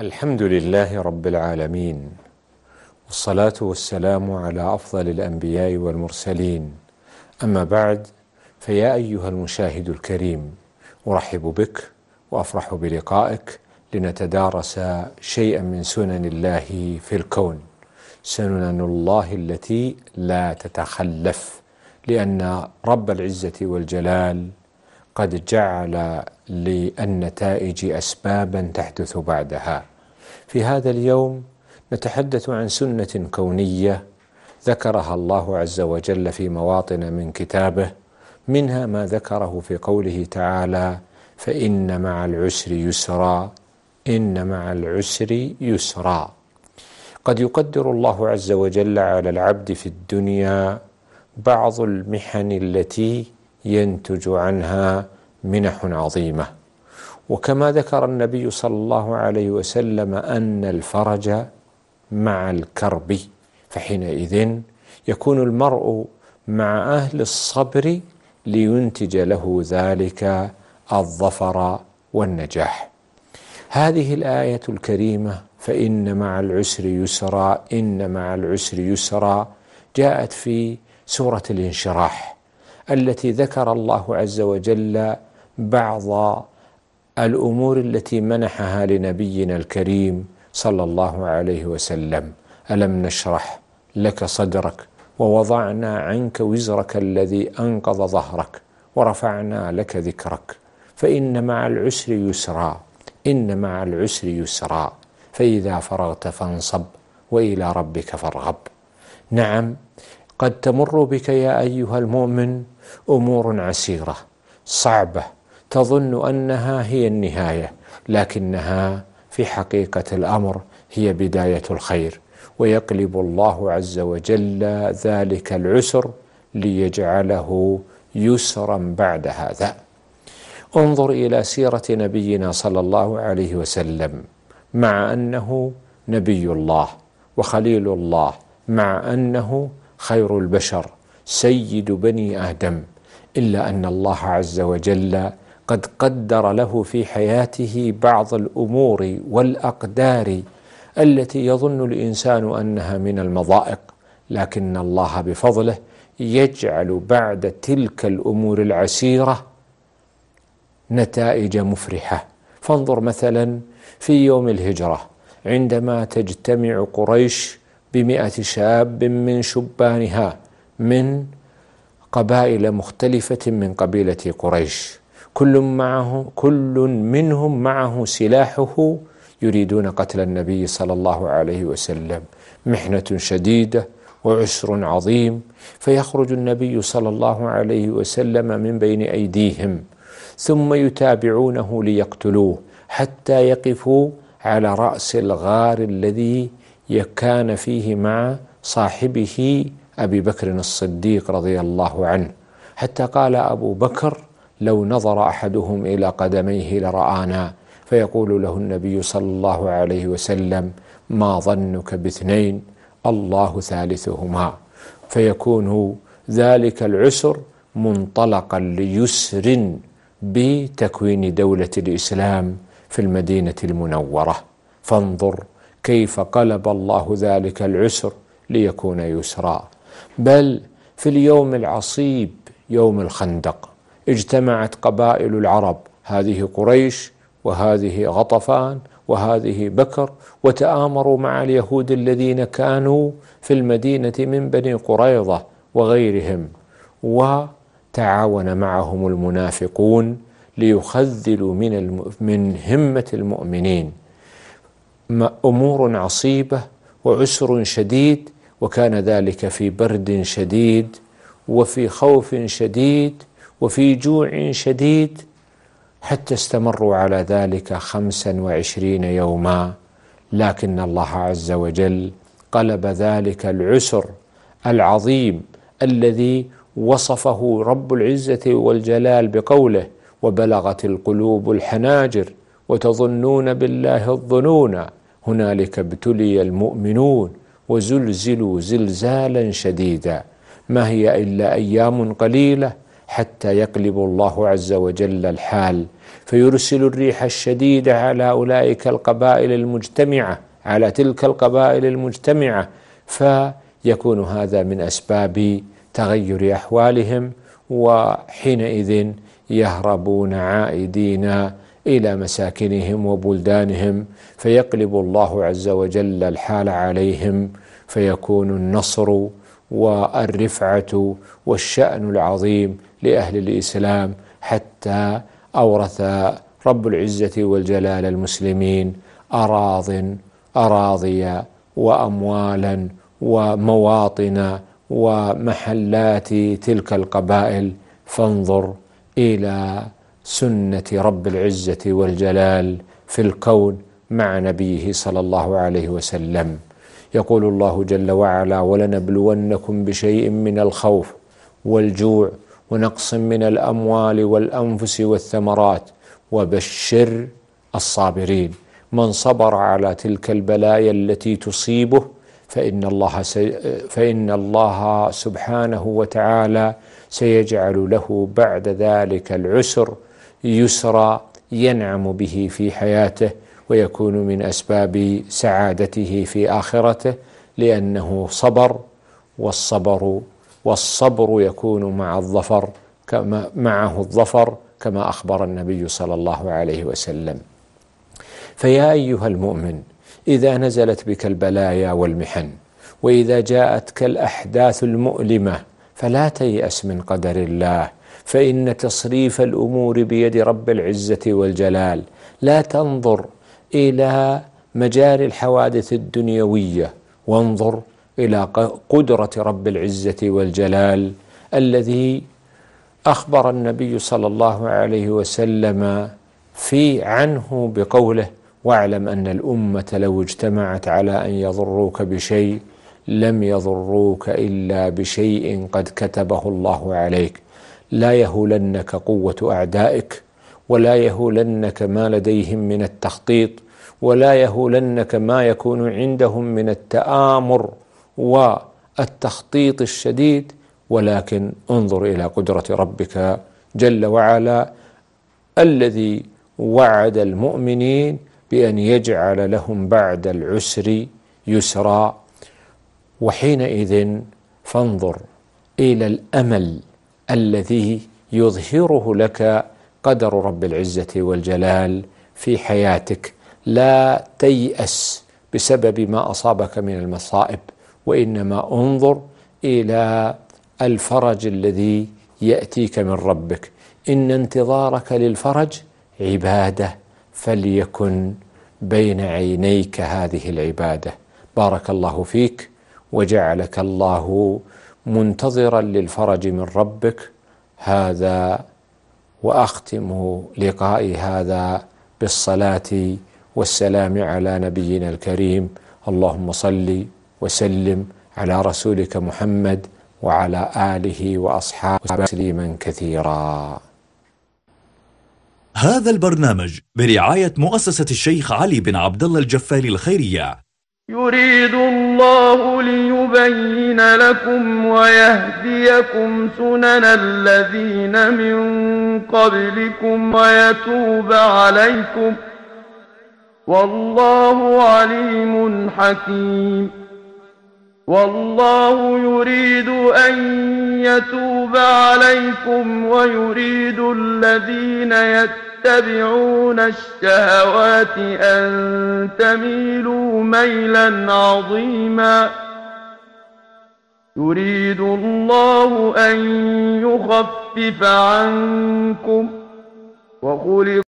الحمد لله رب العالمين والصلاة والسلام على أفضل الأنبياء والمرسلين أما بعد فيا أيها المشاهد الكريم أرحب بك وأفرح بلقائك لنتدارس شيئا من سنن الله في الكون سنن الله التي لا تتخلف لأن رب العزة والجلال قد جعل للنتائج اسبابا تحدث بعدها في هذا اليوم نتحدث عن سنة كونية ذكرها الله عز وجل في مواطن من كتابه منها ما ذكره في قوله تعالى فإن مع العسر يسرا إن مع العسر يسرا قد يقدر الله عز وجل على العبد في الدنيا بعض المحن التي ينتج عنها منح عظيمه وكما ذكر النبي صلى الله عليه وسلم أن الفرج مع الكرب فحينئذ يكون المرء مع أهل الصبر لينتج له ذلك الظفر والنجاح هذه الآية الكريمة فإن مع العسر يسرا إن مع العسر يسرا جاءت في سورة الانشراح التي ذكر الله عز وجل بعض الامور التي منحها لنبينا الكريم صلى الله عليه وسلم الم نشرح لك صدرك ووضعنا عنك وزرك الذي انقض ظهرك ورفعنا لك ذكرك فان مع العسر يسرا ان مع العسر يسرا فاذا فرغت فانصب والى ربك فارغب نعم قد تمر بك يا ايها المؤمن امور عسيره صعبه تظن انها هي النهايه لكنها في حقيقه الامر هي بدايه الخير ويقلب الله عز وجل ذلك العسر ليجعله يسرا بعد هذا انظر الى سيره نبينا صلى الله عليه وسلم مع انه نبي الله وخليل الله مع انه خير البشر سيد بني ادم الا ان الله عز وجل قد قدر له في حياته بعض الامور والاقدار التي يظن الانسان انها من المضائق لكن الله بفضله يجعل بعد تلك الامور العسيره نتائج مفرحه فانظر مثلا في يوم الهجره عندما تجتمع قريش بمئة شاب من شبانها من قبائل مختلفة من قبيلة قريش كل معه كل منهم معه سلاحه يريدون قتل النبي صلى الله عليه وسلم محنة شديدة وعسر عظيم فيخرج النبي صلى الله عليه وسلم من بين أيديهم ثم يتابعونه ليقتلوه حتى يقفوا على رأس الغار الذي كان فيه مع صاحبه أبي بكر الصديق رضي الله عنه حتى قال أبو بكر لو نظر احدهم الى قدميه لرانا فيقول له النبي صلى الله عليه وسلم ما ظنك باثنين الله ثالثهما فيكون ذلك العسر منطلقا ليسر بتكوين دوله الاسلام في المدينه المنوره فانظر كيف قلب الله ذلك العسر ليكون يسرا بل في اليوم العصيب يوم الخندق اجتمعت قبائل العرب هذه قريش وهذه غطفان وهذه بكر وتآمروا مع اليهود الذين كانوا في المدينة من بني قريظة وغيرهم وتعاون معهم المنافقون ليخذلوا من الم... من همة المؤمنين أمور عصيبة وعسر شديد وكان ذلك في برد شديد وفي خوف شديد وفي جوع شديد حتى استمروا على ذلك خمسا وعشرين يوما لكن الله عز وجل قلب ذلك العسر العظيم الذي وصفه رب العزه والجلال بقوله وبلغت القلوب الحناجر وتظنون بالله الظنون هنالك ابتلي المؤمنون وزلزلوا زلزالا شديدا ما هي الا ايام قليله حتى يقلب الله عز وجل الحال فيرسل الريح الشديده على اولئك القبائل المجتمعه على تلك القبائل المجتمعه فيكون هذا من اسباب تغير احوالهم وحينئذ يهربون عائدين الى مساكنهم وبلدانهم فيقلب الله عز وجل الحال عليهم فيكون النصر والرفعه والشان العظيم لاهل الاسلام حتى اورث رب العزه والجلال المسلمين اراض اراضي واموالا ومواطن ومحلات تلك القبائل فانظر الى سنه رب العزه والجلال في الكون مع نبيه صلى الله عليه وسلم يقول الله جل وعلا ولنبلونكم بشيء من الخوف والجوع ونقص من الاموال والانفس والثمرات وبشر الصابرين من صبر على تلك البلايا التي تصيبه فان الله فان الله سبحانه وتعالى سيجعل له بعد ذلك العسر يسرا ينعم به في حياته ويكون من اسباب سعادته في اخرته لانه صبر والصبر والصبر يكون مع الظفر كما معه الظفر كما اخبر النبي صلى الله عليه وسلم. فيا ايها المؤمن اذا نزلت بك البلايا والمحن واذا جاءتك الاحداث المؤلمه فلا تياس من قدر الله فان تصريف الامور بيد رب العزه والجلال لا تنظر الى مجاري الحوادث الدنيويه وانظر الى قدره رب العزه والجلال الذي اخبر النبي صلى الله عليه وسلم في عنه بقوله واعلم ان الامه لو اجتمعت على ان يضروك بشيء لم يضروك الا بشيء قد كتبه الله عليك لا يهولنك قوه اعدائك ولا يهولنك ما لديهم من التخطيط ولا يهولنك ما يكون عندهم من التآمر والتخطيط الشديد ولكن انظر الى قدره ربك جل وعلا الذي وعد المؤمنين بان يجعل لهم بعد العسر يسرا وحينئذ فانظر الى الامل الذي يظهره لك قدر رب العزة والجلال في حياتك لا تيأس بسبب ما أصابك من المصائب وإنما انظر إلى الفرج الذي يأتيك من ربك إن انتظارك للفرج عبادة فليكن بين عينيك هذه العبادة بارك الله فيك وجعلك الله منتظرا للفرج من ربك هذا واختم لقائي هذا بالصلاه والسلام على نبينا الكريم اللهم صل وسلم على رسولك محمد وعلى اله واصحابه تسليما كثيرا هذا البرنامج برعايه مؤسسه الشيخ علي بن عبد الله الجفالي الخيريه يريد الله الله ليبين لكم ويهديكم سنن الذين من قبلكم ويتوب عليكم والله عليم حكيم والله يريد أن يتوب عليكم ويريد الذين يتبعون الشهوات أن تميلوا ميلا عظيما يريد الله أن يخفف عنكم وخلق